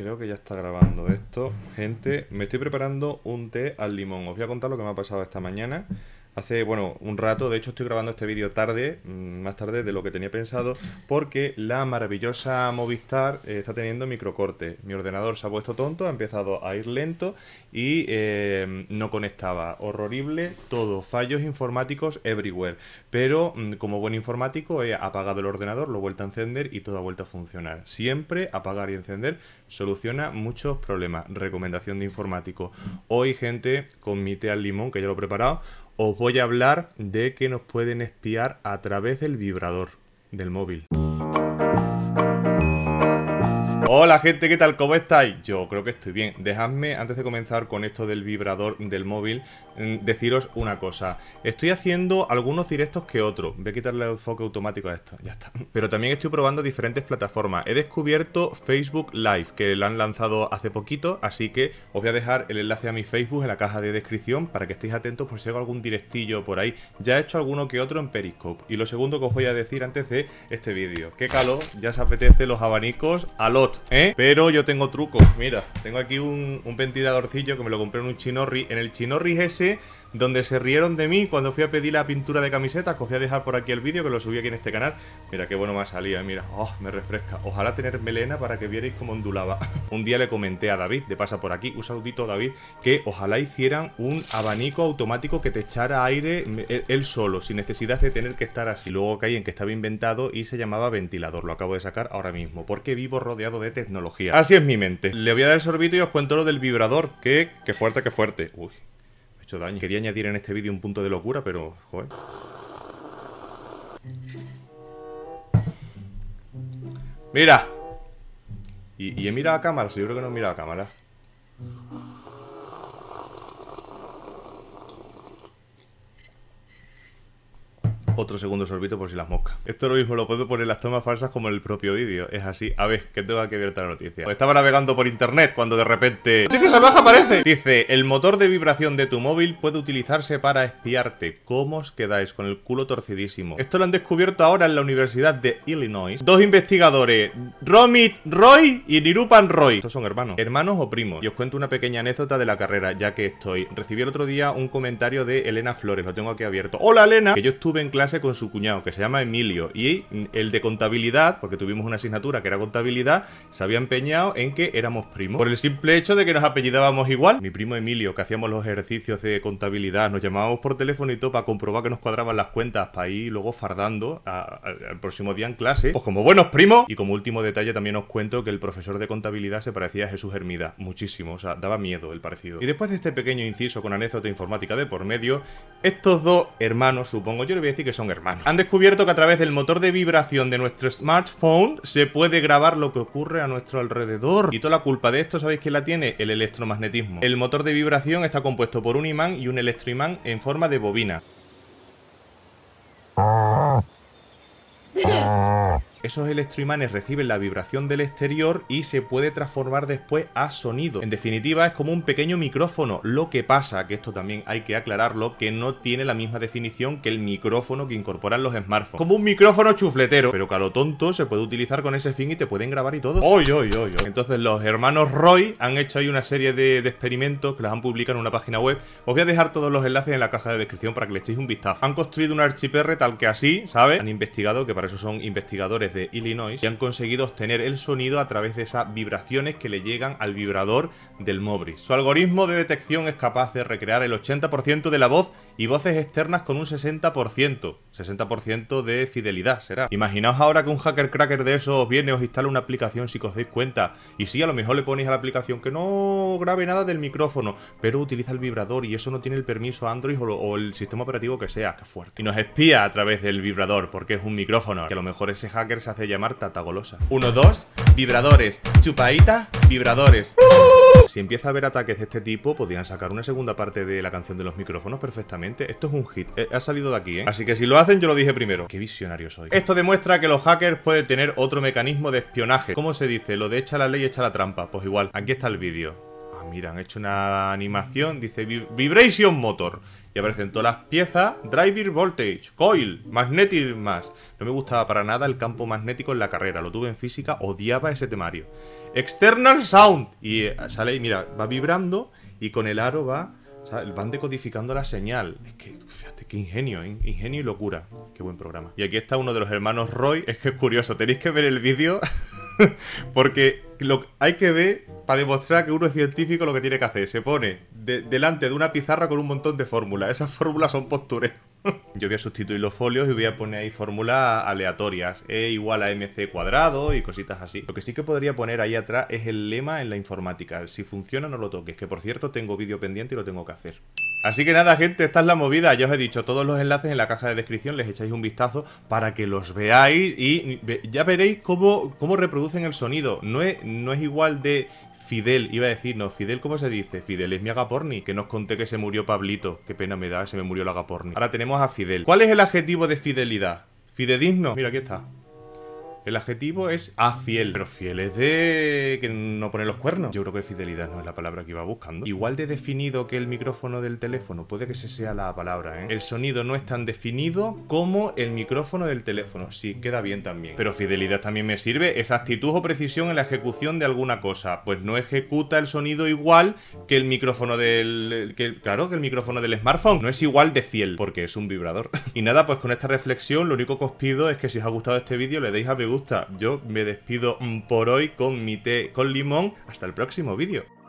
Creo que ya está grabando esto. Gente, me estoy preparando un té al limón. Os voy a contar lo que me ha pasado esta mañana hace, bueno, un rato. De hecho, estoy grabando este vídeo tarde, mm, más tarde de lo que tenía pensado, porque la maravillosa Movistar eh, está teniendo microcorte. Mi ordenador se ha puesto tonto, ha empezado a ir lento y em, no conectaba. Horrible todo, fallos informáticos everywhere. Pero mm, como buen informático he apagado el ordenador, lo he vuelto a encender y todo ha vuelto a funcionar. Siempre apagar y encender soluciona muchos problemas. Recomendación de informático. Hoy, gente, con mi té al limón, que ya lo he preparado, os voy a hablar de que nos pueden espiar a través del vibrador del móvil. Hola gente, ¿qué tal? ¿Cómo estáis? Yo creo que estoy bien. Dejadme, antes de comenzar con esto del vibrador del móvil, mm, deciros una cosa. Estoy haciendo algunos directos que otros. Voy a quitarle el enfoque automático a esto, ya está. Pero también estoy probando diferentes plataformas. He descubierto Facebook Live, que lo han lanzado hace poquito, así que os voy a dejar el enlace a mi Facebook en la caja de descripción para que estéis atentos por si hago algún directillo por ahí. Ya he hecho alguno que otro en Periscope. Y lo segundo que os voy a decir antes de este vídeo. Qué calor, ya se apetece los abanicos al otro. ¿eh? Pero yo tengo truco, mira, tengo aquí un, un ventiladorcillo que me lo compré en un chinorri. En el chinorri ese donde se rieron de mí cuando fui a pedir la pintura de camisetas, cogí os voy a dejar por aquí el vídeo, que lo subí aquí en este canal. Mira qué bueno me ha salido, eh, mira, oh, me refresca. Ojalá tener melena para que vierais cómo ondulaba. un día le comenté a David, de pasa por aquí, un saludito David, que ojalá hicieran un abanico automático que te echara aire él solo, sin necesidad de tener que estar así. Luego caí en que estaba inventado y se llamaba ventilador, lo acabo de sacar ahora mismo, porque vivo rodeado de tecnología. Así es mi mente. Le voy a dar el sorbito y os cuento lo del vibrador, que, qué fuerte, que fuerte. Uy, Quería añadir en este vídeo un punto de locura, pero... Joder. ¡Mira! Y, y he mirado a cámara, yo creo que no he mirado a cámara. Otro segundo sorbito por si las moscas. Esto lo mismo lo puedo poner en las tomas falsas como en el propio vídeo. Es así. A ver, que tengo aquí abierta la noticia. Pues estaba navegando por internet cuando de repente... ¡Noticia salvaje aparece! Dice, el motor de vibración de tu móvil puede utilizarse para espiarte. ¿Cómo os quedáis con el culo torcidísimo? Esto lo han descubierto ahora en la Universidad de Illinois. Dos investigadores, Romit Roy y Nirupan Roy. Estos son hermanos. Hermanos o primos. Y os cuento una pequeña anécdota de la carrera, ya que estoy. Recibí el otro día un comentario de Elena Flores. Lo tengo aquí abierto. Hola, Elena. Que yo estuve en clase con su cuñado, que se llama Emilio, y el de contabilidad, porque tuvimos una asignatura que era contabilidad, se había empeñado en que éramos primos. Por el simple hecho de que nos apellidábamos igual. Mi primo Emilio, que hacíamos los ejercicios de contabilidad, nos llamábamos por teléfono y todo para comprobar que nos cuadraban las cuentas, para ir luego fardando al próximo día en clase, pues como buenos primos. Y como último detalle también os cuento que el profesor de contabilidad se parecía a Jesús Hermida, muchísimo, o sea, daba miedo el parecido. Y después de este pequeño inciso con anécdota informática de por medio, estos dos hermanos, supongo, yo le voy a decir que son hermanos. Han descubierto que a través del motor de vibración de nuestro smartphone se puede grabar lo que ocurre a nuestro alrededor. Y toda la culpa de esto, ¿sabéis quién la tiene? El electromagnetismo. El motor de vibración está compuesto por un imán y un electroimán en forma de bobina. esos electroimanes reciben la vibración del exterior y se puede transformar después a sonido. En definitiva, es como un pequeño micrófono. Lo que pasa, que esto también hay que aclararlo, que no tiene la misma definición que el micrófono que incorporan los smartphones. Como un micrófono chufletero, pero que a lo tonto se puede utilizar con ese fin y te pueden grabar y todo. ¡Oy, oy, oy! Entonces, los hermanos Roy han hecho ahí una serie de, experimentos que los han publicado en una página web. Os voy a dejar todos los enlaces en la caja de descripción para que le echéis un vistazo. Han construido un archiperre tal que así, ¿sabes? Han investigado, que para eso son investigadores de Illinois y han conseguido obtener el sonido a través de esas vibraciones que le llegan al vibrador del Mobris. Su algoritmo de detección es capaz de recrear el 80% de la voz y voces externas con un 60%. 60% de fidelidad será. Imaginaos ahora que un hacker cracker de esos viene, os instala una aplicación si os dais cuenta. Y sí, a lo mejor le ponéis a la aplicación que no grabe nada del micrófono, pero utiliza el vibrador y eso no tiene el permiso Android o, el sistema operativo que sea. Qué fuerte. Y nos espía a través del vibrador porque es un micrófono, que a lo mejor ese hacker se hace llamar tatagolosa. Uno, dos, vibradores, chupaita, vibradores si empieza a haber ataques de este tipo, podrían sacar una segunda parte de la canción de los micrófonos perfectamente. Esto es un hit. Eh, ha salido de aquí, ¿eh? Así que si lo hacen, yo lo dije primero. Qué visionario soy. Esto demuestra que los hackers pueden tener otro mecanismo de espionaje. ¿Cómo se dice? Lo de echa la ley, echa la trampa. Pues igual, aquí está el vídeo. Ah, mira, han hecho una animación, dice Vibration Motor. Y aparecen todas las piezas, Driver Voltage, Coil, Magnetic más. No me gustaba para nada el campo magnético en la carrera, lo tuve en física, odiaba ese temario. External Sound, y eh, sale, y mira, va vibrando y con el aro va, o van decodificando la señal. Es que, fíjate, qué ingenio, ingenio y locura. Qué buen programa. Y aquí está uno de los hermanos Roy, es que es curioso, tenéis que ver el vídeo. Porque hay que ver, para demostrar que uno es científico, lo que tiene que hacer. Se pone delante de una pizarra con un montón de fórmulas. Esas fórmulas son postureo. Yo voy a sustituir los folios y voy a poner ahí fórmulas aleatorias. E igual a mc cuadrado y cositas así. Lo que sí que podría poner ahí atrás es el lema en la informática. Si funciona, no lo toques. Que por cierto, tengo vídeo pendiente y lo tengo que hacer. Así que nada, gente, esta es la movida. Ya os he dicho, todos los enlaces en la caja de descripción, les echáis un vistazo para que los veáis y ya veréis cómo, cómo reproducen el sonido. No es, no es igual de Fidel, iba a decir, no, Fidel, ¿cómo se dice? Fidel es mi agaporni, que nos conté que se murió Pablito. Qué pena me da, se me murió el agaporni. Ahora tenemos a Fidel. ¿Cuál es el adjetivo de fidelidad? Fidedigno. Mira, aquí está. El adjetivo es a fiel, pero fiel es de que no pone los cuernos. Yo creo que fidelidad no es la palabra que iba buscando. Igual de definido que el micrófono del teléfono, puede que se sea la palabra, ¿eh? El sonido no es tan definido como el micrófono del teléfono, sí, queda bien también. Pero fidelidad también me sirve, actitud o precisión en la ejecución de alguna cosa, pues no ejecuta el sonido igual que el micrófono del... Que, claro, que el micrófono del smartphone no es igual de fiel, porque es un vibrador. y nada, pues con esta reflexión lo único que os pido es que si os ha gustado este vídeo le deis a me gusta yo me despido por hoy con mi té con limón. Hasta el próximo vídeo.